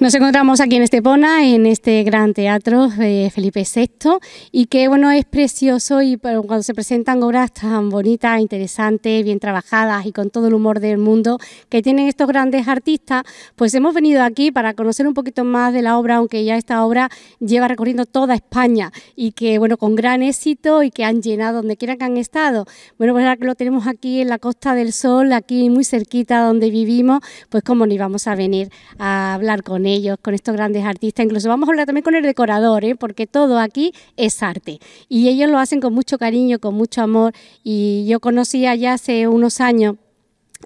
Nos encontramos aquí en Estepona, en este gran teatro de Felipe VI, y que bueno, es precioso y cuando se presentan obras tan bonitas, interesantes, bien trabajadas y con todo el humor del mundo que tienen estos grandes artistas, pues hemos venido aquí para conocer un poquito más de la obra, aunque ya esta obra lleva recorriendo toda España y que bueno, con gran éxito y que han llenado donde quiera que han estado. Bueno, pues ahora que lo tenemos aquí en la Costa del Sol, aquí muy cerquita donde vivimos, pues como ni vamos a venir a hablar con él ellos, con estos grandes artistas. Incluso vamos a hablar también con el decorador, ¿eh? porque todo aquí es arte. Y ellos lo hacen con mucho cariño, con mucho amor. Y yo conocía ya hace unos años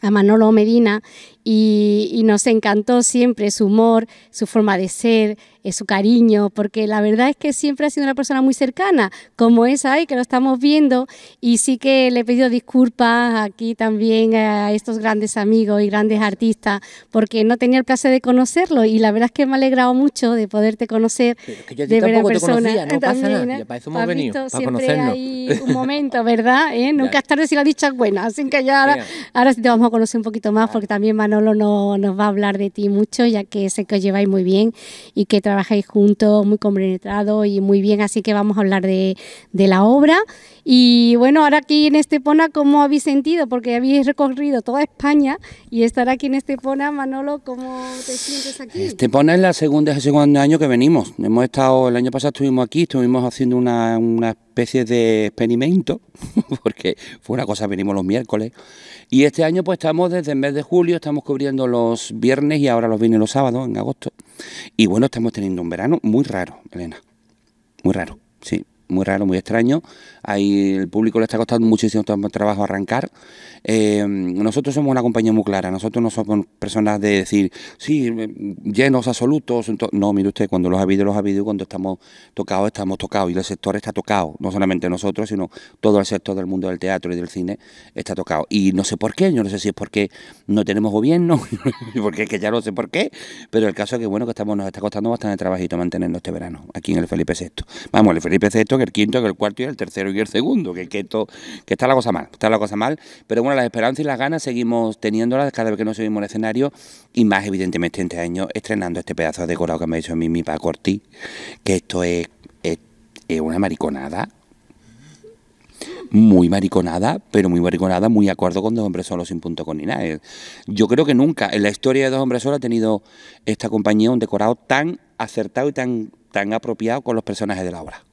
a Manolo Medina y, nos encantó siempre su humor, su forma de ser, es su cariño, porque la verdad es que siempre ha sido una persona muy cercana, como es ahí, que lo estamos viendo, y sí que le he pedido disculpas aquí también a estos grandes amigos y grandes artistas, porque no tenía el placer de conocerlo, y la verdad es que me ha alegrado mucho de poderte conocer, yo de persona. Te conocía, no pasa nada, ¿eh? para eso hemos venido, para siempre hay un momento, ¿verdad? ¿Eh? Nunca es tarde si la dicha es buena, así que ya ahora, sí te vamos a conocer un poquito más, porque también Manolo no, nos va a hablar de ti mucho, ya que sé que os lleváis muy bien y que trabajáis juntos, muy comprenetrados y muy bien, así que vamos a hablar de, la obra. Y bueno, ahora aquí en Estepona, ¿cómo habéis sentido? Porque habéis recorrido toda España y estar aquí en Estepona, Manolo, ¿cómo te sientes aquí? Estepona es la segunda, el segundo año que venimos. Hemos estado, el año pasado estuvimos aquí, estuvimos haciendo una, una especie de experimento, porque fue una cosa, venimos los miércoles. Y este año pues estamos desde el mes de julio, estamos cubriendo los viernes y ahora los viernes los sábados, en agosto. Y bueno, estamos teniendo un verano muy raro, Elena. Muy raro, sí muy raro, muy extraño. Ahí el público le está costando muchísimo trabajo arrancar. Eh, nosotros somos una compañía muy clara, nosotros no somos personas de decir, sí, eh, llenos absolutos. No, mire usted, cuando los ha habido, los ha habido, cuando estamos tocados, estamos tocados. Y el sector está tocado, no solamente nosotros, sino todo el sector del mundo del teatro y del cine está tocado. Y no sé por qué, yo no sé si es porque no tenemos gobierno, porque es que ya no sé por qué, pero el caso es que, bueno, que estamos, nos está costando bastante trabajito mantenernos este verano aquí en el Felipe VI. Vamos, el Felipe VI el quinto, que el cuarto y el tercero y el segundo, que, que, esto, que está la cosa mal, está la cosa mal, pero bueno, las esperanzas y las ganas seguimos teniéndolas cada vez que nos subimos al escenario y más evidentemente este año estrenando este pedazo de decorado que me ha hecho mí mi Paco que esto es, es una mariconada, muy mariconada, pero muy mariconada, muy acuerdo con Dos Hombres Solos sin punto con ni nada. Yo creo que nunca en la historia de Dos Hombres Solos ha tenido esta compañía un decorado tan acertado y tan, tan apropiado con los personajes de la obra.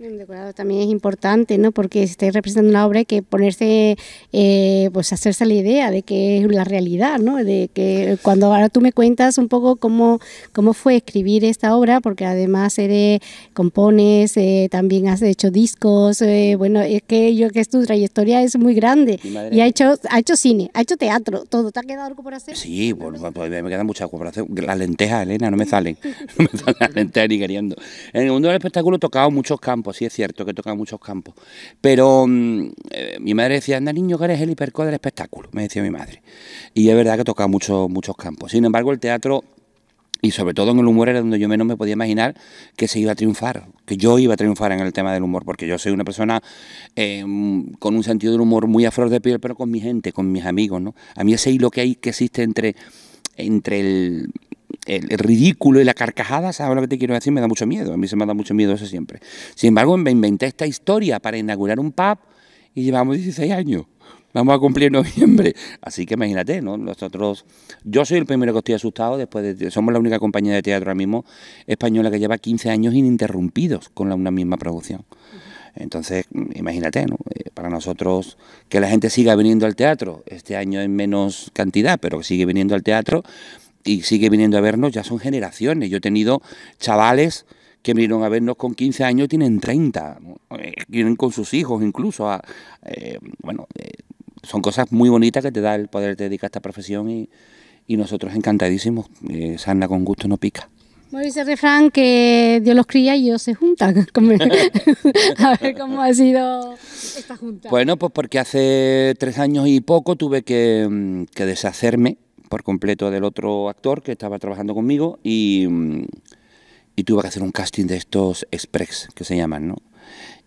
El decorado también es importante, ¿no? Porque si estáis representando una obra hay que ponerse, eh, pues hacerse la idea de que es la realidad, ¿no? De que cuando ahora tú me cuentas un poco cómo, cómo fue escribir esta obra, porque además eres, compones, eh, también has hecho discos, eh, bueno, es que yo que es tu trayectoria es muy grande y ha hecho, ha hecho cine, ha hecho teatro, todo, ¿te ha quedado algo por hacer? Sí, pues, pues, me quedan muchas cosas por hacer. Las lentejas, Elena, no me salen, no me salen las lentejas ni queriendo. En el mundo del espectáculo he tocado muchos campos pues sí es cierto que toca muchos campos. Pero mm, eh, mi madre decía, anda niño, que eres el hiperco del espectáculo, me decía mi madre. Y es verdad que toca muchos, muchos campos. Sin embargo, el teatro y sobre todo en el humor era donde yo menos me podía imaginar que se iba a triunfar, que yo iba a triunfar en el tema del humor, porque yo soy una persona eh, con un sentido del humor muy a flor de piel, pero con mi gente, con mis amigos, ¿no? A mí ese hilo que hay que existe entre entre el, el, ridículo y la carcajada, ¿sabes lo que te quiero decir? Me da mucho miedo, a mí se me da mucho miedo eso siempre. Sin embargo, me inventé esta historia para inaugurar un pub y llevamos 16 años. Vamos a cumplir noviembre. Así que imagínate, ¿no? Nosotros, yo soy el primero que estoy asustado después de... Somos la única compañía de teatro ahora mismo española que lleva 15 años ininterrumpidos con la, una misma producción. Entonces, imagínate, ¿no? Eh, para nosotros que la gente siga viniendo al teatro, este año en menos cantidad, pero sigue viniendo al teatro, y sigue viniendo a vernos, ya son generaciones. Yo he tenido chavales que vinieron a vernos con 15 años, tienen 30, eh, vienen con sus hijos incluso. Eh, bueno, eh, son cosas muy bonitas que te da el poder dedicar a esta profesión y, nosotros encantadísimos. Eh, Sana con gusto no pica. Bueno, dice el refrán que Dios los cría y ellos se juntan. a ver cómo ha sido esta junta. Bueno, pues porque hace tres años y poco tuve que mm, deshacerme por completo del otro actor que estaba trabajando conmigo mm, y, tuve que hacer un casting de estos express que se llaman, ¿no?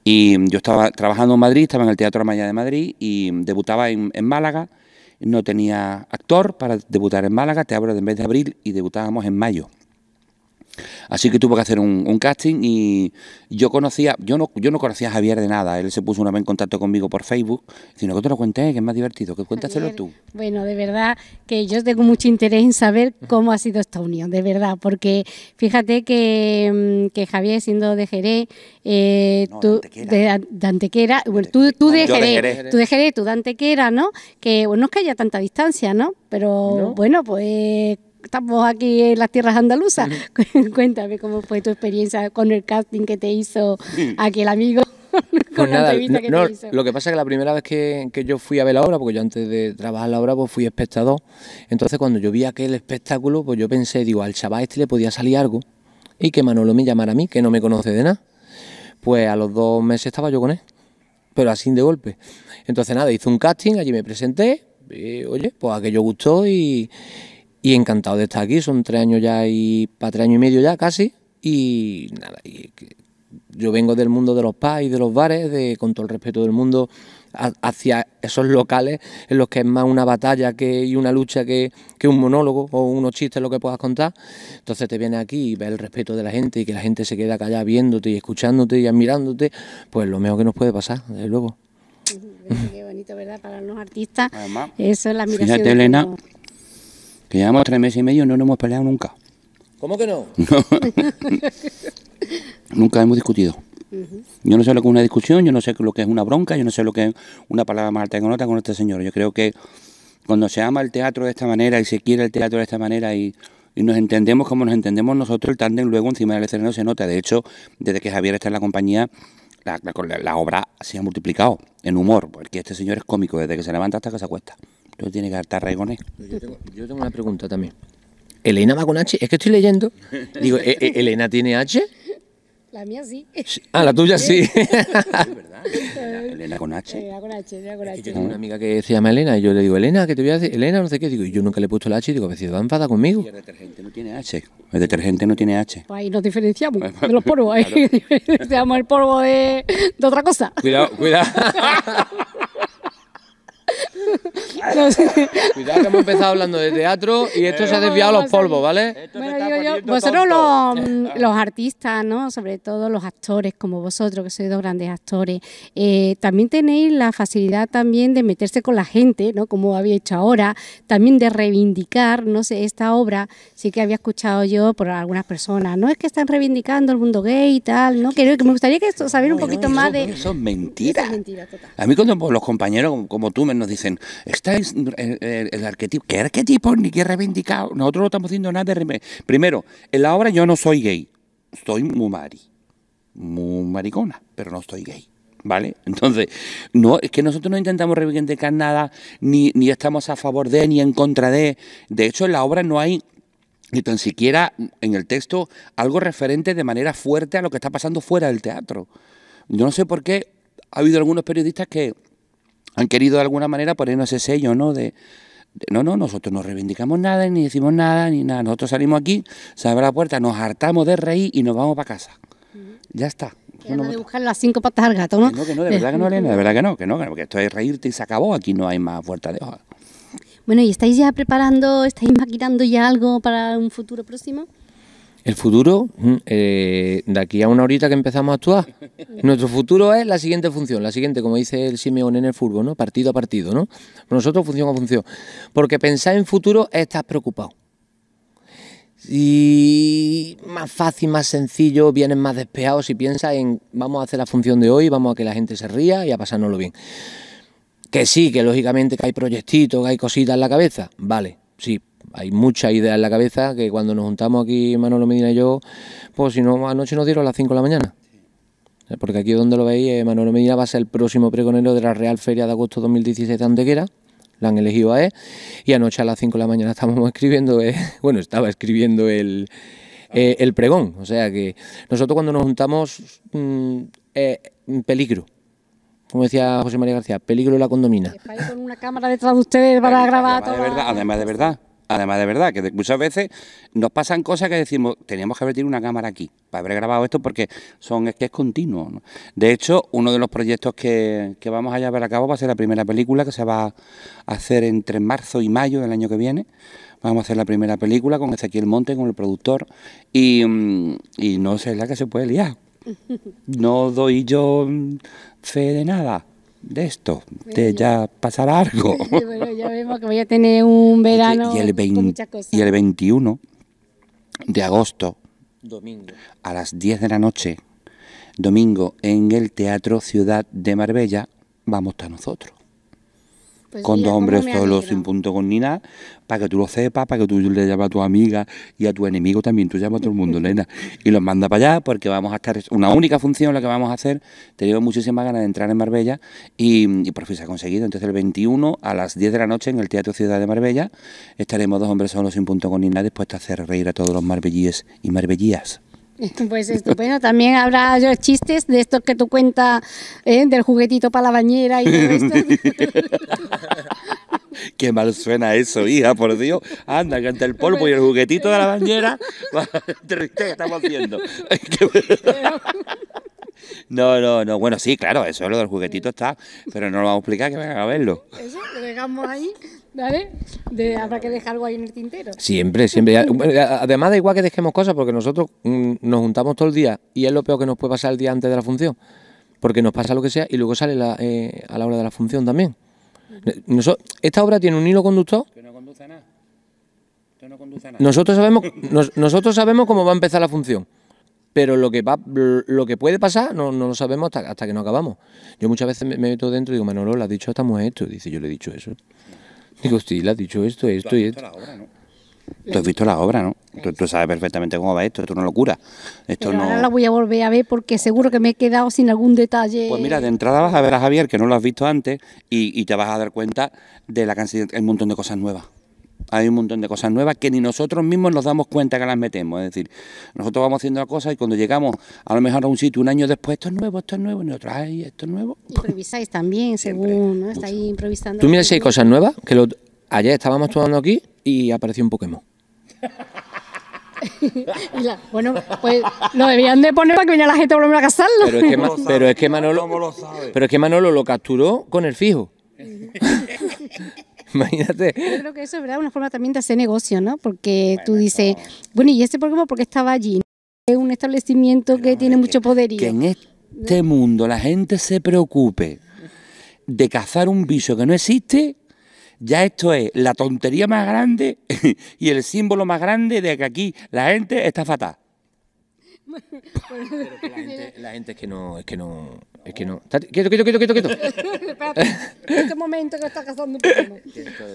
Y mm, yo estaba trabajando en Madrid, estaba en el Teatro Amaya de Madrid y mm, debutaba en, en Málaga. No tenía actor para debutar en Málaga, te hablo de en vez de abril y debutábamos en mayo. Así que tuvo que hacer un, casting y yo conocía, yo no, yo no conocía a Javier de nada. Él se puso una vez en contacto conmigo por Facebook, sino que te lo cuentes, que es más divertido, que cuéntaselo tú. Bueno, de verdad que yo tengo mucho interés en saber cómo ha sido esta unión, de verdad, porque fíjate que, mm, Javier siendo de Jerez, eh, tú de, de, Antequera, tú, tú de, Jerez, tú de Jerez, tú de Antequera, ¿no? Que bueno, no es que haya tanta distancia, ¿no? Pero bueno, pues estamos aquí en las tierras andaluzas. Cuéntame cómo fue tu experiencia con el casting que te hizo aquel amigo. ...con pues nada, lo que pasa es que la primera vez que, yo fui a ver la obra, porque yo antes de trabajar la obra pues fui espectador, entonces cuando yo vi aquel espectáculo, pues yo pensé, digo, al chaval este le podía salir algo y que Manolo me llamara a mí, que no me conoce de nada. Pues a los dos meses estaba yo con él, pero así de golpe. Entonces nada, hice un casting, allí me presenté, oye, pues aquello gustó y, y encantado de estar aquí, son tres años ya y para tres años y medio ya casi. Y nada, yo vengo del mundo de los pubs y de los bares, de, con todo el respeto del mundo, hacia esos locales en los que es más una batalla que, y una lucha que, que, un monólogo o unos chistes lo que puedas contar. Entonces te viene aquí y ves el respeto de la gente y que la gente se queda callada viéndote y escuchándote y admirándote, pues lo mejor que nos puede pasar, desde luego. Qué bonito, ¿verdad? Para los artistas, eso es la admiración. de Elena, que llevamos tres meses y medio no nos hemos peleado nunca. ¿Cómo que no? nunca hemos discutido. Yo no sé lo que es una discusión, yo no sé lo que es una bronca, yo no sé lo que es una palabra más alta que otra con este señor. Yo creo que cuando se ama el teatro de esta manera y se quiere el teatro de esta manera y, nos entendemos como nos entendemos nosotros, el tándem luego encima del escenario se nota. De hecho, desde que Javier está en la compañía, la obra se ha multiplicado en humor, porque este señor es cómico desde que se levanta hasta que se acuesta. Tú tienes que hartar Yo tengo, yo tengo una pregunta también. ¿Elena va con H? Es que estoy leyendo. Digo, ¿E, e elena tiene H? La mía sí. Ah, la tuya sí. ¿verdad? Elena, con H. con H, yo tengo una amiga que se llama Elena y yo le digo, Elena, ¿qué te voy a decir, Elena, no sé qué. Digo, y yo nunca le he puesto la H pues y digo, veces va enfada conmigo. el detergente no tiene H. El detergente no tiene H. Pues ahí nos diferenciamos pues, de los polvos. Ahí el polvo de, de otra cosa. Cuidado, cuidado. Cuidado que hemos empezado hablando de teatro y esto eh, se ha desviado los polvos, ¿vale? Bueno, vosotros eh, mm, los, artistas, ¿no? Sobre todo los actores, como vosotros, que sois dos grandes actores, eh, también tenéis la facilidad también de meterse con la gente, ¿no? Como había hecho ahora, también de reivindicar, no sé, esta obra, sí que había escuchado yo por algunas personas, ¿no? Es que están reivindicando el mundo gay y tal, ¿no? creo que me gustaría que saber un poquito más de... Eso es mentira. A mí cuando pues, los compañeros como tú me nos dicen, Estáis está eh, eh, el, arquetipo. ¿Qué arquetipo? Ni qué reivindicado. Nosotros no estamos haciendo nada de... Primero, en la obra yo no soy gay. Soy muy mari. Muy maricona, pero no estoy gay. ¿Vale? Entonces, no, es que nosotros no intentamos reivindicar nada, ni estamos a favor de, ni en contra de. De hecho, en la obra no hay ni tan siquiera en el texto algo referente de manera fuerte a lo que está pasando fuera del teatro. Yo no sé por qué ha habido algunos periodistas que han querido de alguna manera ponernos ese sello, ¿no? De, no, no, nosotros no reivindicamos nada, ni decimos nada, ni nada. Nosotros salimos aquí, se abre la puerta, nos hartamos de reír y nos vamos para casa. Ya está. Que no, de buscar las cinco patas al gato, ¿no? no, de verdad que no, Elena, de verdad que no, que no, porque esto es reírte y se acabó, aquí no hay más puerta de hoja. Bueno, ¿y estáis ya preparando, estáis maquinando ya algo para un futuro próximo? El futuro, mm, eh, de aquí a una horita que empezamos a actuar, nuestro futuro es la siguiente función, la siguiente, como dice el Simeón en el fútbol, ¿no? Partido a partido, ¿no? Nosotros función a función. Porque pensar en futuro es estar preocupado. Y más fácil, más sencillo, vienes más despejado si piensas en vamos a hacer la función de hoy, vamos a que la gente se ría y a pasárnoslo bien. Que sí, que lógicamente que hay proyectitos, que hay cositas en la cabeza, vale, sí, hay mucha idea en la cabeza que cuando nos juntamos aquí Manolo Medina y yo, pues si no, anoche nos dieron a las 5 de la mañana. Porque aquí donde lo veis, eh, Manolo Medina va a ser el próximo pregonero de la Real Feria de agosto 2017 de Antequera. La han elegido a él. Y anoche a las 5 de la mañana estábamos escribiendo, eh, bueno, estaba escribiendo eh, el, pregón. O sea que nosotros cuando nos juntamos, mm, mm, peligro como decía José María García, peligro la condomina. Con una cámara detrás de ustedes para grabar todo. Verdad, además de verdad, Además, de verdad, que muchas veces nos pasan cosas que decimos, teníamos que haber tenido una cámara aquí para haber grabado esto porque son, es que es continuo. De hecho, uno de los proyectos que, vamos a llevar a cabo va a ser la primera película que se va a hacer entre marzo y mayo del año que viene. Vamos a hacer la primera película con Ezequiel Monte, con el productor, y, mm, y no sé la que se puede liar. No doy yo fe de nada de esto, ya pasar algo. ya vemos que voy a tener un verano y, el con muchas cosas. Y el 21 de agosto, a las 10 de la noche, domingo, en el Teatro Ciudad de Marbella, vamos a nosotros. Pues con dos hombres solos, sin punto con Nina, para que tú lo sepas, para que tú le llamas a tu amiga y a tu enemigo también, tú llamas a todo el mundo, Lena, y los manda para allá porque vamos a estar, una única función la que vamos a hacer, tenemos muchísimas ganas de entrar en Marbella y, por fin se ha conseguido, entonces el 21 a las 10 de la noche en el Teatro Ciudad de Marbella estaremos dos hombres solos, sin punto con Nina Después dispuestos a hacer reír a todos los marbellíes y marbellías. Pues estupendo. También habrá chistes de estos que tú cuentas, ¿eh? del juguetito para la bañera y todo esto. Qué mal suena eso, hija, por Dios. Anda, que el polvo y el juguetito de la bañera, triste estamos haciendo. No, no, no. Bueno, sí, claro, eso es lo del juguetito está, pero no lo vamos a explicar que venga a verlo. Eso, lo dejamos ahí, ¿vale? De, habrá que dejar algo ahí en el tintero. Siempre, siempre. Además, da igual que dejemos cosas, porque nosotros mm, nos juntamos todo el día y es lo peor que nos puede pasar el día antes de la función. Porque nos pasa lo que sea y luego sale eh, a la hora de la función también. esta obra tiene un hilo conductor. Que no conduce nada. no conduce nada. Nosotros sabemos, nosotros sabemos cómo va a empezar la función pero lo que, va, lo que puede pasar no, no lo sabemos hasta, que no acabamos. Yo muchas veces me, meto dentro y digo, Manolo, le has dicho a esto. Dice, yo le he dicho eso. Digo, sí, le has dicho esto, esto y esto. Tú has visto la obra, ¿no? Tú, sabes perfectamente cómo va esto, esto es una locura. Esto no... ahora la voy a volver a ver porque seguro que me he quedado sin algún detalle. Pues mira, de entrada vas a ver a Javier, que no lo has visto antes, y, y te vas a dar cuenta de la cantidad, el montón de cosas nuevas hay un montón de cosas nuevas que ni nosotros mismos nos damos cuenta que las metemos. Es decir, nosotros vamos haciendo las cosas y cuando llegamos a lo mejor a un sitio un año después, esto es nuevo, esto es nuevo, y nosotros, ay, esto es nuevo. Improvisáis también, según, ¿no? Estáis improvisando. Tú miras si hay cosas nuevas, que ayer estábamos tomando aquí y apareció un Pokémon. bueno, pues lo debían de poner para que la gente a volver a casarlo. Pero es que, pero es Manolo, pero es que Manolo lo capturó con el fijo. Imagínate. Yo creo que eso es verdad, una forma también de hacer negocio, ¿no? Porque tú dices, bueno, ¿y este programa por qué estaba allí? Es un establecimiento que tiene mucho poder poderío. Que en este mundo la gente se preocupe de cazar un bicho que no existe, ya esto es la tontería más grande y el símbolo más grande de que aquí la gente está fatal. la, gente, que no, es que no, es que no. Quieto, quieto, quieto, quieto, quieto. este momento que está cazando un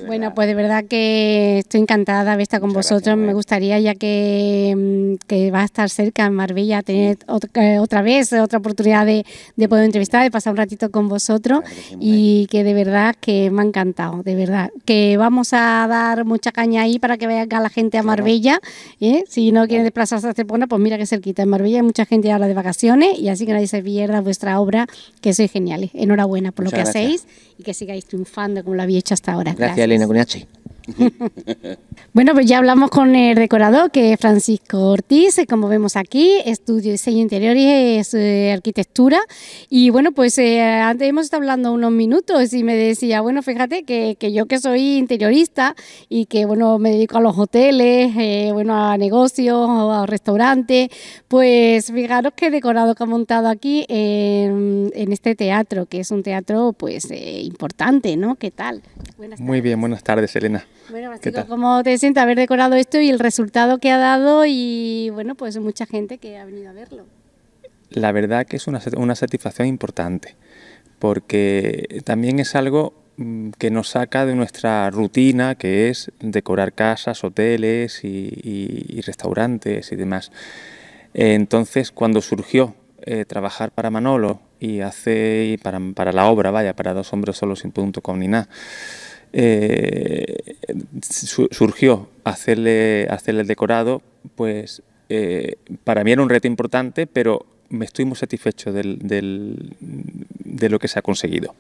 Bueno, pues de verdad que estoy encantada de estar con vosotros. Me gustaría, ya que, mm, que va a estar cerca en Marbella, tener eh, otra, vez, otra oportunidad de, poder entrevistar, de pasar un ratito con vosotros. y que de verdad que me ha encantado, de verdad. Que vamos a dar mucha caña ahí para que venga la gente a Marbella. ¿eh? Si no quieren desplazarse a Estepona, pues mira que cerquita. En Marbella hay mucha gente ahora de vacaciones y así que nadie se pierda vuestra obra que sois geniales. Enhorabuena por lo que hacéis y que sigáis triunfando como lo habéis hecho hasta ahora. Gracias, Elena Cuniachi. bueno, pues ya hablamos con el decorador, que es Francisco Ortiz, eh, como vemos aquí, estudio diseño interior y es, eh, arquitectura. Y bueno, pues eh, antes hemos estado hablando unos minutos y me decía, bueno, fíjate que, yo que soy interiorista y que, bueno, me dedico a los hoteles, bueno, a negocios, a restaurantes, pues fijaros qué decorado que ha montado aquí en, este teatro, que es un teatro, pues, importante, ¿no? ¿Qué tal? Muy bien, buenas tardes, Elena. Bueno, ¿cómo te sientes haber decorado esto y el resultado que ha dado y, bueno, pues mucha gente que ha venido a verlo? La verdad que es una, satisfacción importante, porque también es algo mm, que nos saca de nuestra rutina, que es decorar casas, hoteles y, restaurantes y demás. Eh, entonces, cuando surgió eh, trabajar para Manolo y hace para, para la obra, vaya, para dos hombres solos sin punto con ni nada, eh, surgió hacerle, hacerle el decorado, pues eh, para mí era un reto importante, pero me estoy muy satisfecho de lo que se ha conseguido.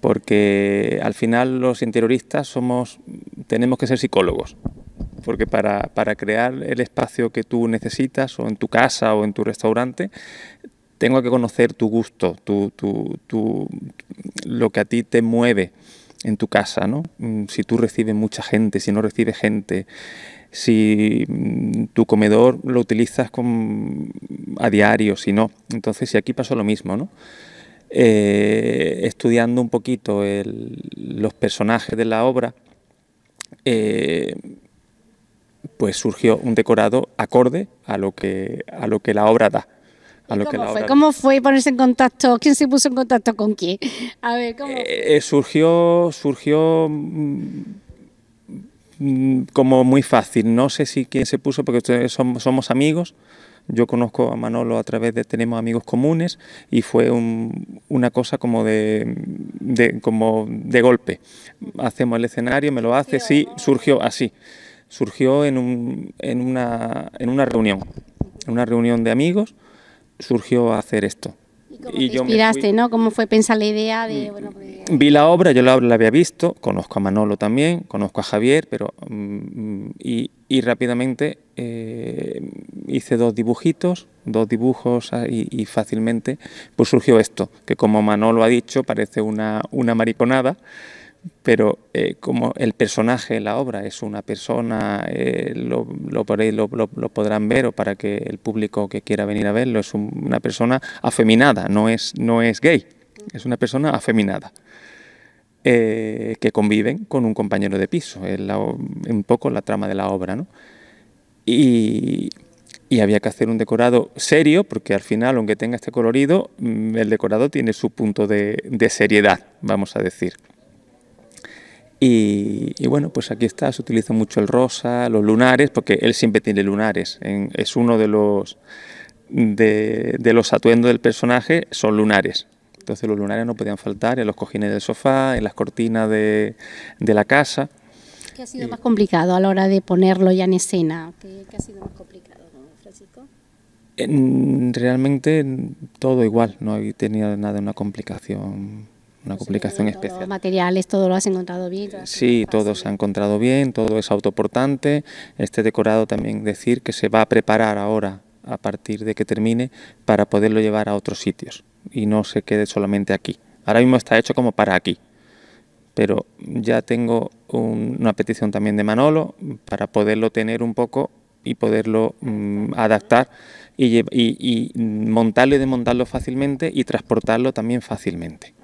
Porque al final los interioristas somos, tenemos que ser psicólogos. Porque para, crear el espacio que tú necesitas, o en tu casa o en tu restaurante, tengo que conocer tu gusto, tu, lo que a ti te mueve en tu casa, ¿no? Mm, si tú recibes mucha gente, si no recibes gente, si mm, tu comedor lo utilizas a diario, si no. Entonces, si aquí pasó lo mismo, ¿no? Eh, estudiando un poquito los personajes de la obra, eh, pues surgió un decorado acorde a lo que, a lo que la obra da. ¿Cómo fue ponerse en contacto? ¿Quién se puso en contacto con quién? Eh, eh, surgió, surgió mm, como muy fácil. No sé si quién se puso, porque somos, amigos. Yo conozco a Manolo a través de tenemos amigos comunes y fue una cosa como de, como de golpe. Hacemos el escenario, me lo hace, sí, surgió así. Surgió en, un, en, en una reunión, una reunión de amigos surgió hacer esto. ¿Y, cómo te inspiraste, no? ¿Cómo fue pensar la idea de...? Mm. Vi la obra, yo la la había visto, conozco a Manolo también, conozco a Javier, pero... Mm, mm, y, rápidamente eh, hice dos dibujitos, dos dibujos ah, y, y, fácilmente pues surgió esto, que como Manolo ha dicho parece una, una mariconada, pero eh, como el personaje, la obra es una persona, eh, lo, lo, podrán ver o para que el público que quiera venir a verlo es una persona afeminada, no es, no es gay, es una persona afeminada. Eh, que conviven con un compañero de piso, es un poco la trama de la obra. ¿no? Y, había que hacer un decorado serio, porque al final, aunque tenga este colorido, mm, el decorado tiene su punto de, de seriedad, vamos a decir. Y, bueno, pues aquí está, se utiliza mucho el rosa, los lunares, porque él siempre tiene lunares. es uno de los, de, los atuendos del personaje, son lunares. Entonces los lunares no podían faltar en los cojines del sofá, en las cortinas de, la casa. ¿Qué ha sido eh, más complicado a la hora de ponerlo ya en escena? ¿Qué, ha sido más complicado, Francisco? realmente todo igual, no tenía tenido nada, una complicación una complicación especial. Los materiales, todo lo has encontrado bien. sí, todo se ha encontrado bien, todo es autoportante. Este decorado también decir que se va a preparar ahora a partir de que termine para poderlo llevar a otros sitios y no se quede solamente aquí. Ahora mismo está hecho como para aquí, pero ya tengo una petición también de Manolo para poderlo tener un poco y poderlo mm, adaptar y, y, y montarlo y desmontarlo fácilmente y transportarlo también fácilmente.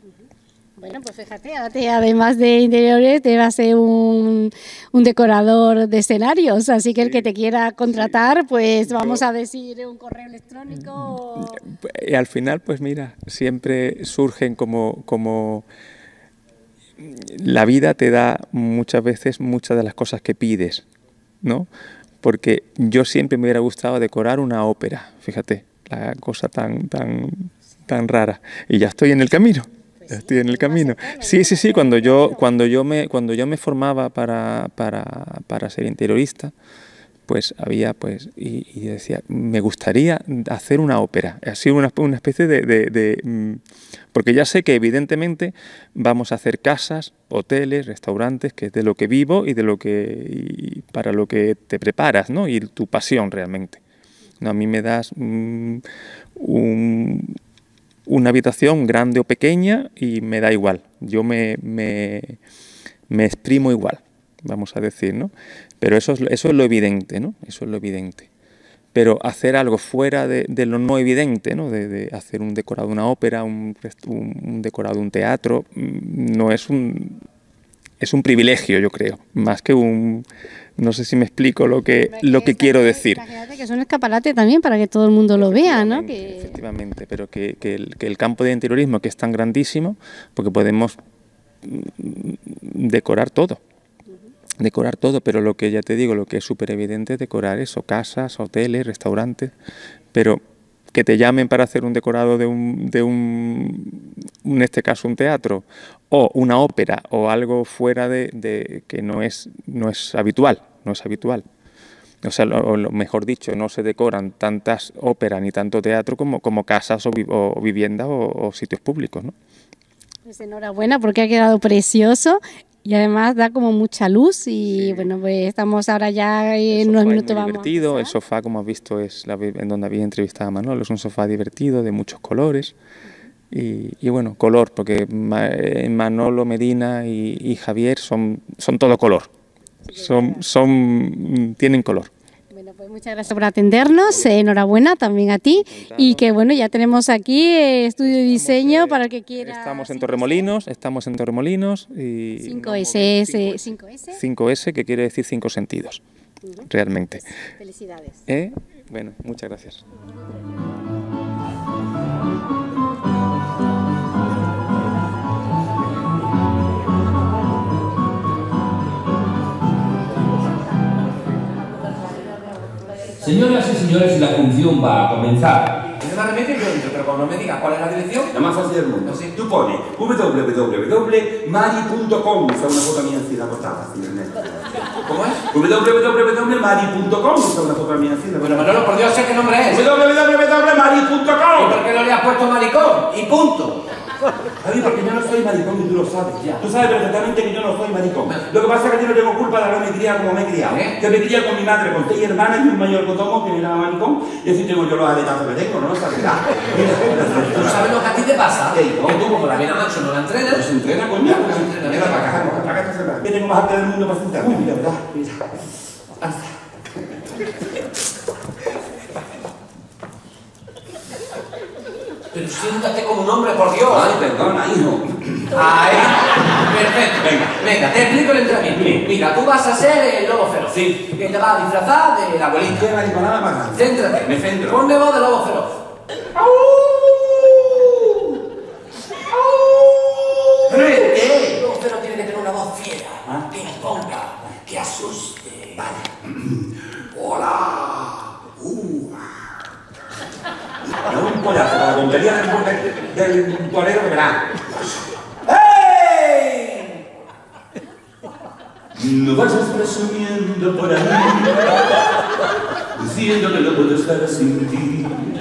Bueno, pues fíjate, además de interiores, te va a ser un, un decorador de escenarios, así que el que te quiera contratar, pues vamos a decir un correo electrónico. Eh, al final, pues mira, siempre surgen como, como mm, la vida te da muchas veces muchas de las cosas que pides, ¿no? Porque yo siempre me hubiera gustado decorar una ópera, fíjate, la cosa tan, tan, tan rara. Y ya estoy en el camino estoy en el camino. Sí, sí, sí, cuando yo, cuando yo, me, cuando yo me formaba para, ser interiorista, pues había, pues, y, decía, me gustaría hacer una ópera. Así sido una, especie de, mm, Porque ya sé que evidentemente vamos a hacer casas, hoteles, restaurantes, que es de lo que vivo y de lo que... para lo que te preparas, ¿no? Y tu pasión realmente. No, a mí me das mm, un una habitación grande o pequeña y me da igual. Yo me, me, exprimo igual, vamos a decir, ¿no? Pero eso es, eso es lo evidente, ¿no? Eso es lo evidente. Pero hacer algo fuera de, lo no evidente, ¿no? De, hacer un decorado de una ópera, un, un decorado de un teatro, mm, no es un, es un privilegio, yo creo, más que un, no sé si me explico lo que, lo que quiero decir. Que es un escaparate también para que todo el mundo lo vea, ¿no? Efectivamente, pero que, el, campo de interiorismo que es tan grandísimo, porque podemos mm, mm, decorar todo decorar todo, pero lo que ya te digo, lo que es súper evidente es decorar eso, casas, hoteles, restaurantes, pero que te llamen para hacer un decorado de un, de un en este caso un teatro, o una ópera, o algo fuera de, de que no es, no es habitual, no es habitual. O sea, lo, mejor dicho, no se decoran tantas óperas ni tanto teatro como, como casas o, viviendas o, sitios públicos, ¿no? Pues enhorabuena porque ha quedado precioso y además da como mucha luz y bueno, pues estamos ahora ya en unos minutos vamos. divertido, el sofá como has visto es en donde había entrevistado a Manolo, es un sofá divertido de muchos colores y, bueno, color, porque eh, Manolo, Medina y, y Javier son, son todo color son, mm, tienen color. Bueno, pues muchas gracias por atendernos, eh, enhorabuena también a ti y que bueno, ya tenemos aquí eh, estudio y diseño eh, para el que quiera... Estamos en Torremolinos, estamos en Torremolinos y... 5S, 5S, 5S. que quiere decir cinco sentidos, realmente. Felicidades. Bueno, muchas gracias. Señoras y señores, la función va a comenzar. Es yo digo, pero cuando me digas cuál es la dirección... La más fácil del mundo. Tú pones www.mari.com. Es una foto mía así, la portada, ¿Cómo es? www.mari.com. Es una foto mía así, la Bueno, Manolo, por Dios, sé qué nombre es. www.mari.com. ¿Y por qué no le has puesto maricón? Y punto. Javi, porque yo no soy maricón y tú lo sabes. Ya. Tú sabes perfectamente que yo no soy maricón. Lo que pasa es que yo no tengo culpa de haberme criado como me he criado. ¿Eh? Yo me cría con mi madre, con seis hermanas y un mayor cotomo que me era maricón. Y así tengo yo los aletazos que tengo, no sabes. ¿Tú sabes lo que a ti te pasa? ¿Qué tú, como la vena macho, no la entrenas. se entrena, coño. Venga para acá, para acá, para acá. Yo tengo más arte del mundo para sentarme, mira, ¿verdad? Mira. Hasta. Pero siéntate como un hombre, por Dios. Ay, perdona, hijo. Ahí. perfecto. Venga, venga, te explico el entrenamiento. Mira, tú vas a ser el lobo feroz. Sí. Que te vas a disfrazar de la abuelita. Qué mariconada más Céntrate. Me centro. Ponme voz de lobo feroz. del torero cuaderno No vayas presumiendo por ahí, diciendo que no puedo estar sin ti.